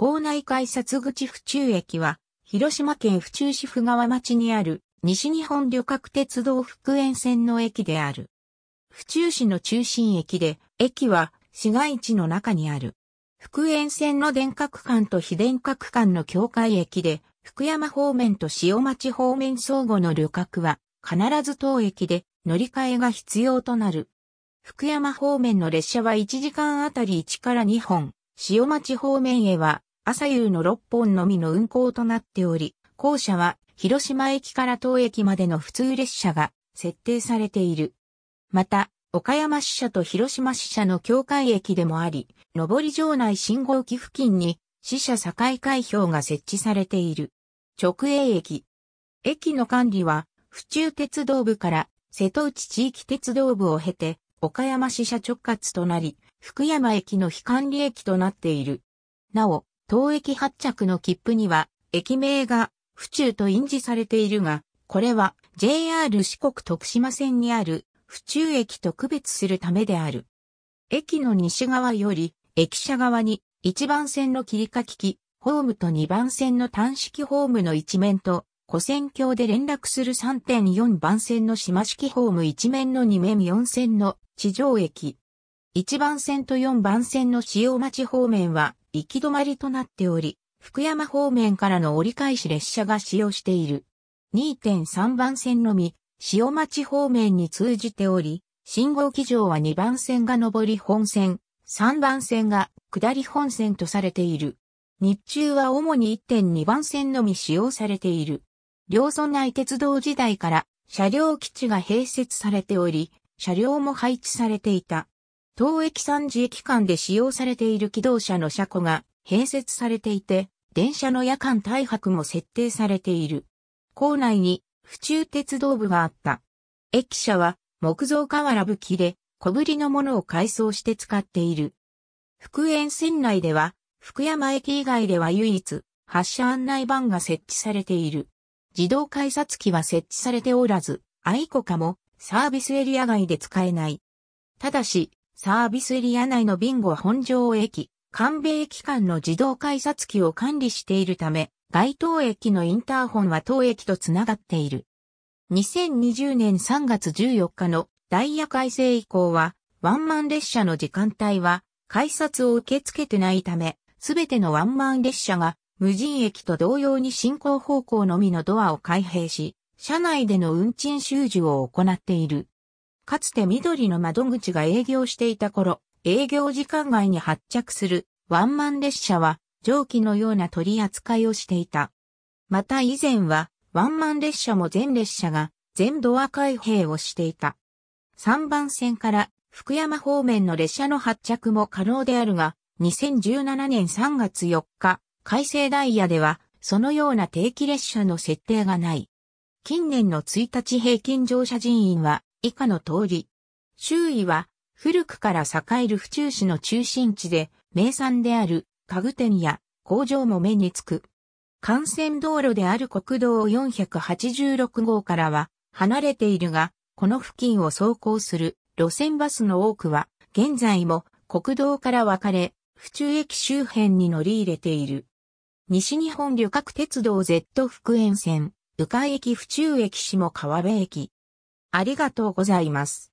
校内改札口府中駅は、広島県府中市府川町にある西日本旅客鉄道福塩線の駅である。府中市の中心駅で、駅は市街地の中にある。福塩線の電角間と非電角間の境界駅で、福山方面と塩町方面相互の旅客は、必ず当駅で乗り換えが必要となる。福山方面の列車は1時間あたり1から2本、塩町方面へは朝夕の6本のみの運行となっており、校舎は広島駅から当駅までの普通列車が設定されている。また、岡山支社と広島支社の境界駅でもあり、上り場内信号機付近に支社境開票が設置されている。直営駅。駅の管理は、府中鉄道部から瀬戸内地域鉄道部を経て、岡山支社直轄となり、福山駅の非管理駅となっている。なお、東駅発着の切符には、駅名が、府中と印字されているが、これは JR 四国徳島線にある府中駅と区別するためである。駅の西側より、駅舎側に1番線の切り欠き機、ホームと2番線の短式ホームの一面と、古線橋で連絡する3.4番線の島式ホーム一面の2面4線の地上駅。1番線と4番線の塩町方面は行き止まりとなっており、福山方面からの折り返し列車が使用している。2.3番線のみ、塩町方面に通じており、信号機上は2番線が上り本線、3番線が下り本線とされている。日中は主に1.2番線のみ使用されている。両村内鉄道時代から車両基地が併設されており、車両も配置されていた。東駅三次駅間で使用されている気動車の車庫が併設されていて、電車の夜間対泊も設定されている。構内に府中鉄道部があった。駅舎は木造瓦ぶきで小ぶりのものを改装して使っている。福園線内では福山駅以外では唯一発車案内板が設置されている。自動改札機は設置されておらず、愛子コもサービスエリア外で使えない。ただし、サービスエリア内のビンゴ本庄駅、関米駅間の自動改札機を管理しているため、該当駅のインターホンは当駅とつながっている。2020年3月14日のダイヤ改正以降は、ワンマン列車の時間帯は、改札を受け付けてないため、すべてのワンマン列車が、無人駅と同様に進行方向のみのドアを開閉し、車内での運賃収受を行っている。かつて緑の窓口が営業していた頃、営業時間外に発着するワンマン列車は蒸気のような取り扱いをしていた。また以前はワンマン列車も全列車が全ドア開閉をしていた。3番線から福山方面の列車の発着も可能であるが、2017年3月4日、改正ダイヤでは、そのような定期列車の設定がない。近年の1日平均乗車人員は以下の通り。周囲は古くから栄える府中市の中心地で名産である家具店や工場も目につく。幹線道路である国道486号からは離れているが、この付近を走行する路線バスの多くは現在も国道から分かれ、府中駅周辺に乗り入れている。西日本旅客鉄道 Z 福塩線、宇海駅府中駅下川辺駅、ありがとうございます。